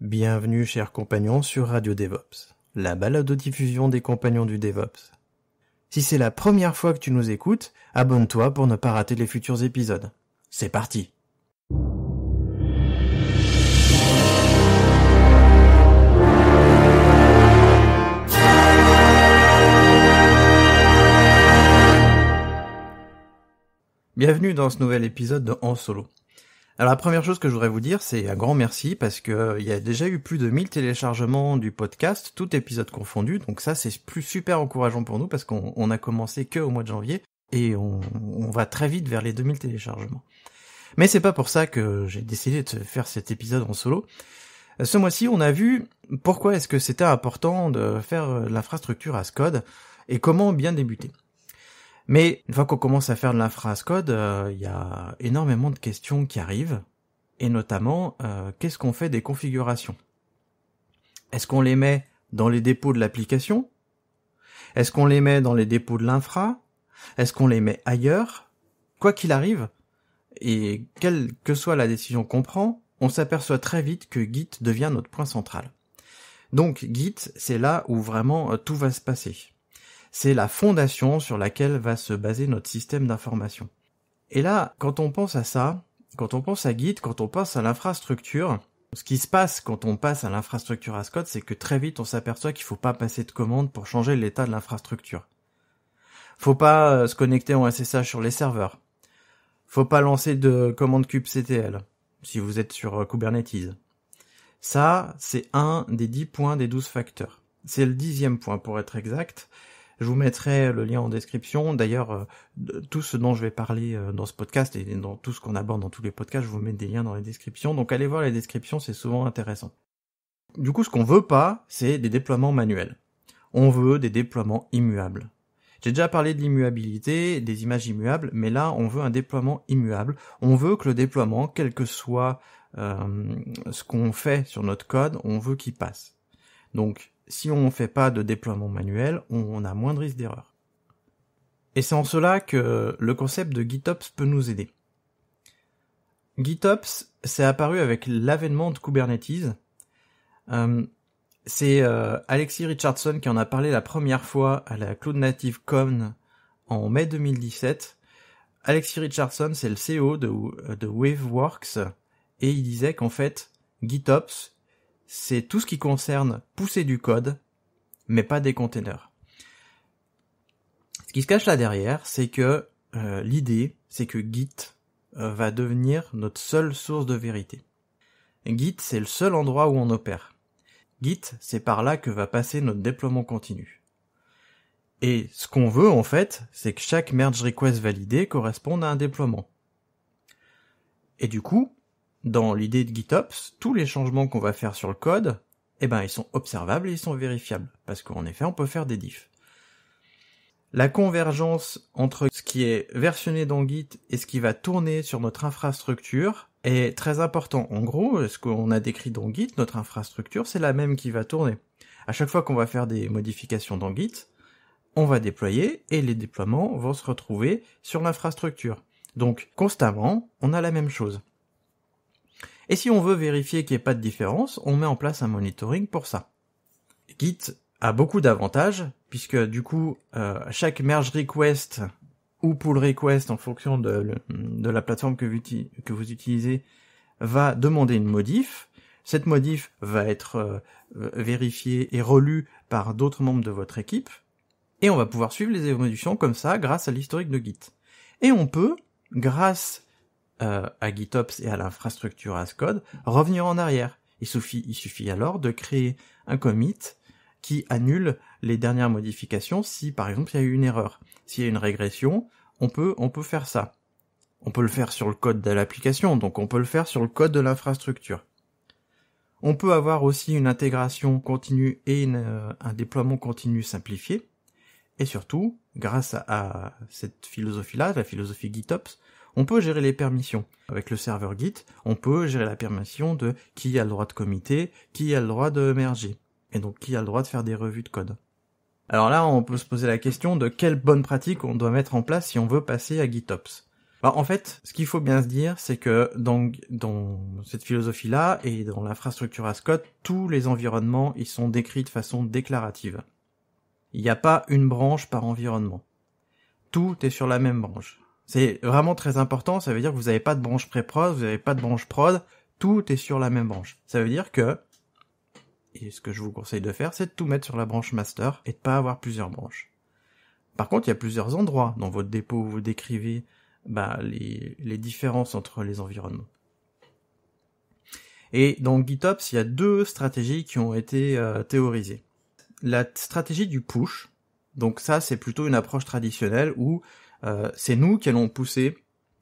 Bienvenue chers compagnons sur Radio DevOps, la balade de diffusion des compagnons du DevOps. Si c'est la première fois que tu nous écoutes, abonne-toi pour ne pas rater les futurs épisodes. C'est parti Bienvenue dans ce nouvel épisode de En Solo. Alors la première chose que je voudrais vous dire, c'est un grand merci parce que euh, il y a déjà eu plus de 1000 téléchargements du podcast, tout épisode confondu. Donc ça, c'est plus super encourageant pour nous parce qu'on a commencé que au mois de janvier et on, va très vite vers les 2000 téléchargements. Mais c'est pas pour ça que j'ai décidé de faire cet épisode en solo. Euh, ce mois-ci, on a vu pourquoi est-ce que c'était important de faire euh, l'infrastructure à ce code et comment bien débuter. Mais une fois qu'on commence à faire de l'infrascode, il euh, y a énormément de questions qui arrivent, et notamment, euh, qu'est-ce qu'on fait des configurations Est-ce qu'on les met dans les dépôts de l'application Est-ce qu'on les met dans les dépôts de l'infra Est-ce qu'on les met ailleurs Quoi qu'il arrive, et quelle que soit la décision qu'on prend, on s'aperçoit très vite que Git devient notre point central. Donc Git, c'est là où vraiment euh, tout va se passer. C'est la fondation sur laquelle va se baser notre système d'information. Et là, quand on pense à ça, quand on pense à Git, quand on pense à l'infrastructure, ce qui se passe quand on passe à l'infrastructure Ascot, c'est que très vite on s'aperçoit qu'il ne faut pas passer de commande pour changer l'état de l'infrastructure. Faut pas euh, se connecter en SSH sur les serveurs. Faut pas lancer de commande kubectl si vous êtes sur euh, Kubernetes. Ça, c'est un des dix points des douze facteurs. C'est le dixième point pour être exact. Je vous mettrai le lien en description. D'ailleurs, euh, tout ce dont je vais parler euh, dans ce podcast et dans tout ce qu'on aborde dans tous les podcasts, je vous mets des liens dans les descriptions. Donc allez voir les descriptions, c'est souvent intéressant. Du coup, ce qu'on veut pas, c'est des déploiements manuels. On veut des déploiements immuables. J'ai déjà parlé de l'immuabilité, des images immuables, mais là, on veut un déploiement immuable. On veut que le déploiement, quel que soit euh, ce qu'on fait sur notre code, on veut qu'il passe. Donc, si on ne fait pas de déploiement manuel, on a moins de risque d'erreur. Et c'est en cela que le concept de GitOps peut nous aider. GitOps, s'est apparu avec l'avènement de Kubernetes. Euh, c'est euh, Alexis Richardson qui en a parlé la première fois à la Cloud Native Con en mai 2017. Alexis Richardson, c'est le CEO de, de, Waveworks, et il disait qu'en fait, GitOps, c'est tout ce qui concerne pousser du code, mais pas des containers. Ce qui se cache là derrière, c'est que euh, l'idée, c'est que Git euh, va devenir notre seule source de vérité. Git, c'est le seul endroit où on opère. Git, c'est par là que va passer notre déploiement continu. Et ce qu'on veut, en fait, c'est que chaque merge request validé corresponde à un déploiement. Et du coup, dans l'idée de GitOps, tous les changements qu'on va faire sur le code, eh ben, ils sont observables et ils sont vérifiables. Parce qu'en effet, on peut faire des diffs. La convergence entre ce qui est versionné dans Git et ce qui va tourner sur notre infrastructure est très important. En gros, ce qu'on a décrit dans Git, notre infrastructure, c'est la même qui va tourner. À chaque fois qu'on va faire des modifications dans Git, on va déployer et les déploiements vont se retrouver sur l'infrastructure. Donc, constamment, on a la même chose. Et si on veut vérifier qu'il n'y ait pas de différence, on met en place un monitoring pour ça. Git a beaucoup d'avantages, puisque du coup, euh, chaque merge request ou pull request en fonction de, la plateforme que vous, utilisez va demander une modif. Cette modif va être euh, vérifiée et relue par d'autres membres de votre équipe. Et on va pouvoir suivre les évolutions comme ça grâce à l'historique de Git. Et on peut, grâce euh, à GitOps et à l'infrastructure as code, revenir en arrière. Il suffit, il suffit alors de créer un commit qui annule les dernières modifications si par exemple il y a eu une erreur. S'il y a une régression, on peut, on peut faire ça. On peut le faire sur le code de l'application, donc on peut le faire sur le code de l'infrastructure. On peut avoir aussi une intégration continue et euh, un déploiement continu simplifié. Et surtout, grâce à, à cette philosophie-là, la philosophie GitOps, on peut gérer les permissions. Avec le serveur Git, on peut gérer la permission de qui a le droit de committer, qui a le droit de merger, et donc qui a le droit de faire des revues de code. Alors là, on peut se poser la question de quelles bonnes pratiques on doit mettre en place si on veut passer à GitOps. Bah, en fait, ce qu'il faut bien se dire, c'est que dans, dans cette philosophie-là et dans l'infrastructure Ascot, tous les environnements ils sont décrits de façon déclarative. Il n'y a pas une branche par environnement. Tout est sur la même branche. C'est vraiment très important. Ça veut dire que vous n'avez pas de branche pré-prod, vous n'avez pas de branche prod. Tout est sur la même branche. Ça veut dire que, et ce que je vous conseille de faire, c'est de tout mettre sur la branche master et de pas avoir plusieurs branches. Par contre, il y a plusieurs endroits dans votre dépôt où vous décrivez bah, les, différences entre les environnements. Et dans GitOps, il y a deux stratégies qui ont été euh, théorisées. La stratégie du push, donc ça c'est plutôt une approche traditionnelle où euh, c'est nous qui allons pousser,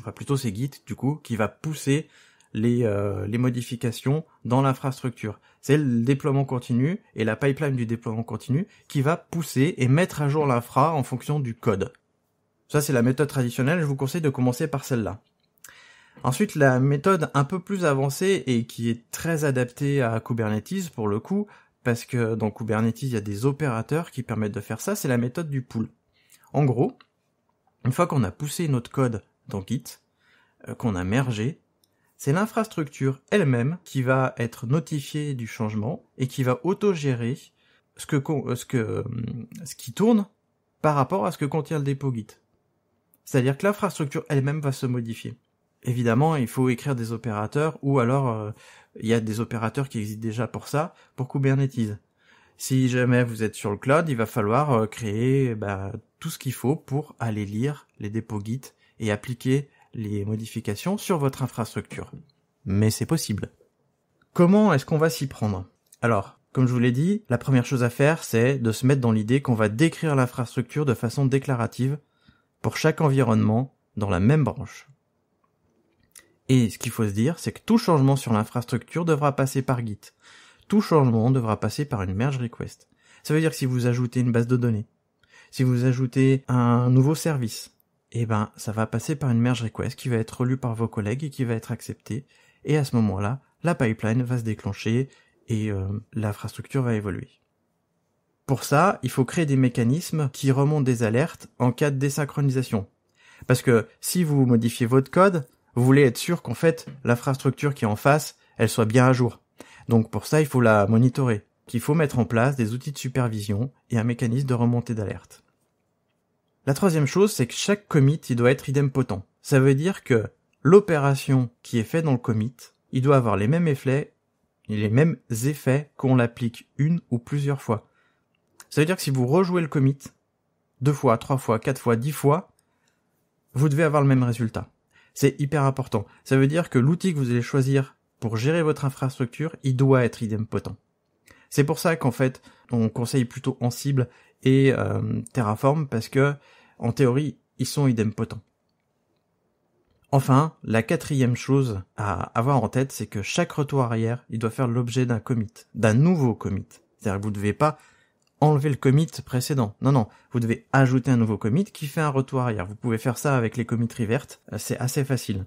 enfin plutôt c'est Git du coup, qui va pousser les, euh, les modifications dans l'infrastructure. C'est le déploiement continu et la pipeline du déploiement continu qui va pousser et mettre à jour l'infra en fonction du code. Ça c'est la méthode traditionnelle, je vous conseille de commencer par celle-là. Ensuite, la méthode un peu plus avancée et qui est très adaptée à Kubernetes pour le coup, parce que dans Kubernetes, il y a des opérateurs qui permettent de faire ça, c'est la méthode du pool. En gros, une fois qu'on a poussé notre code dans Git, euh, qu'on a mergé, c'est l'infrastructure elle-même qui va être notifiée du changement et qui va autogérer ce que, euh, ce que, euh, ce qui tourne par rapport à ce que contient le dépôt Git. C'est-à-dire que l'infrastructure elle-même va se modifier. Évidemment, il faut écrire des opérateurs ou alors il y a des opérateurs qui existent déjà pour ça, pour Kubernetes. Si jamais vous êtes sur le cloud, il va falloir créer bah, tout ce qu'il faut pour aller lire les dépôts Git et appliquer les modifications sur votre infrastructure. Mais c'est possible. Comment est-ce qu'on va s'y prendre Alors, comme je vous l'ai dit, la première chose à faire, c'est de se mettre dans l'idée qu'on va décrire l'infrastructure de façon déclarative pour chaque environnement dans la même branche. Et ce qu'il faut se dire, c'est que tout changement sur l'infrastructure devra passer par Git. Tout changement devra passer par une merge request. Ça veut dire que si vous ajoutez une base de données, si vous ajoutez un nouveau service, eh ben, ça va passer par une merge request qui va être relue par vos collègues et qui va être acceptée. Et à ce moment-là, la pipeline va se déclencher et euh, l'infrastructure va évoluer. Pour ça, il faut créer des mécanismes qui remontent des alertes en cas de désynchronisation. Parce que si vous modifiez votre code, vous voulez être sûr qu'en fait, l'infrastructure qui est en face, elle soit bien à jour. Donc pour ça, il faut la monitorer. Il faut mettre en place des outils de supervision et un mécanisme de remontée d'alerte. La troisième chose, c'est que chaque commit, il doit être idempotent. Ça veut dire que l'opération qui est faite dans le commit, il doit avoir les mêmes effets, les mêmes effets qu'on l'applique une ou plusieurs fois. Ça veut dire que si vous rejouez le commit deux fois, trois fois, quatre fois, dix fois, vous devez avoir le même résultat. C'est hyper important. Ça veut dire que l'outil que vous allez choisir pour gérer votre infrastructure, il doit être idempotent. C'est pour ça qu'en fait, on conseille plutôt en cible et euh, Terraform parce que, en théorie, ils sont idempotents. Enfin, la quatrième chose à avoir en tête, c'est que chaque retour arrière, il doit faire l'objet d'un commit, d'un nouveau commit. C'est-à-dire que vous ne devez pas enlever le commit précédent. Non, non, vous devez ajouter un nouveau commit qui fait un retour arrière. Vous pouvez faire ça avec les commits revert, euh, c'est assez facile.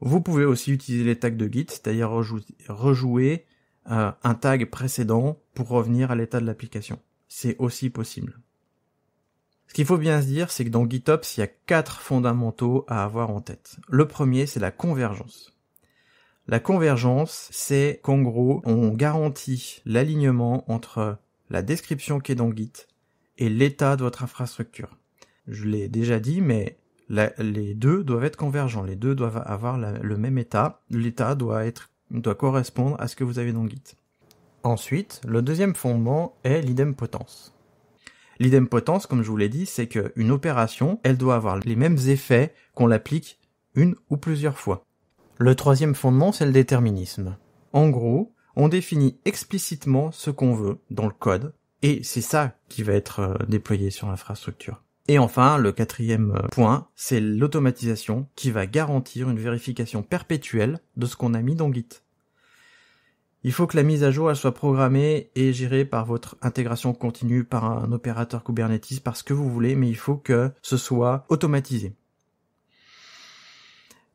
Vous pouvez aussi utiliser les tags de Git, c'est-à-dire rejouer euh, un tag précédent pour revenir à l'état de l'application. C'est aussi possible. Ce qu'il faut bien se dire, c'est que dans GitOps, il y a quatre fondamentaux à avoir en tête. Le premier, c'est la convergence. La convergence, c'est qu'en gros, on garantit l'alignement entre la description qui est dans Git et l'état de votre infrastructure. Je l'ai déjà dit, mais les deux doivent être convergents, les deux doivent avoir le même état, l'état doit être doit correspondre à ce que vous avez dans Git. Ensuite, le deuxième fondement est l'idempotence. L'idempotence, comme je vous l'ai dit, c'est qu'une opération, elle doit avoir les mêmes effets qu'on l'applique une ou plusieurs fois. Le troisième fondement, c'est le déterminisme. En gros, on définit explicitement ce qu'on veut dans le code, et c'est ça qui va être euh, déployé sur l'infrastructure. Et enfin, le quatrième euh, point, c'est l'automatisation qui va garantir une vérification perpétuelle de ce qu'on a mis dans Git. Il faut que la mise à jour soit programmée et gérée par votre intégration continue, par un opérateur Kubernetes, par ce que vous voulez, mais il faut que ce soit automatisé.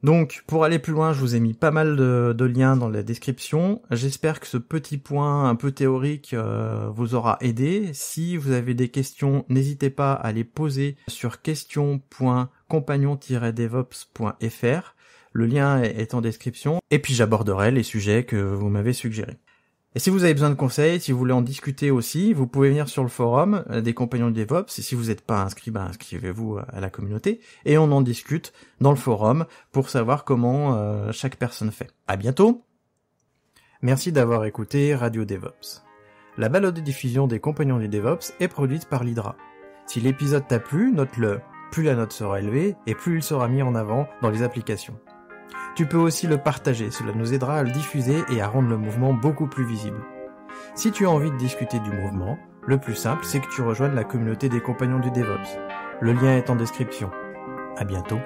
Donc, pour aller plus loin, je vous ai mis pas mal de, liens dans la description. J'espère que ce petit point un peu théorique euh, vous aura aidé. Si vous avez des questions, n'hésitez pas à les poser sur question.compagnon-devops.fr. Le lien est en description. Et puis, j'aborderai les sujets que vous m'avez suggérés. Et si vous avez besoin de conseils, si vous voulez en discuter aussi, vous pouvez venir sur le forum euh, des compagnons de DevOps. Et si vous n'êtes pas inscrit, ben, inscrivez-vous euh, à la communauté et on en discute dans le forum pour savoir comment euh, chaque personne fait. À bientôt. Merci d'avoir écouté Radio DevOps. La balade de diffusion des compagnons du DevOps est produite par l'Hydra. Si l'épisode t'a plu, note-le. Plus la note sera élevée et plus il sera mis en avant dans les applications. Tu peux aussi le partager, cela nous aidera à le diffuser et à rendre le mouvement beaucoup plus visible. Si tu as envie de discuter du mouvement, le plus simple, c'est que tu rejoignes la communauté des compagnons du DevOps. Le lien est en description. À bientôt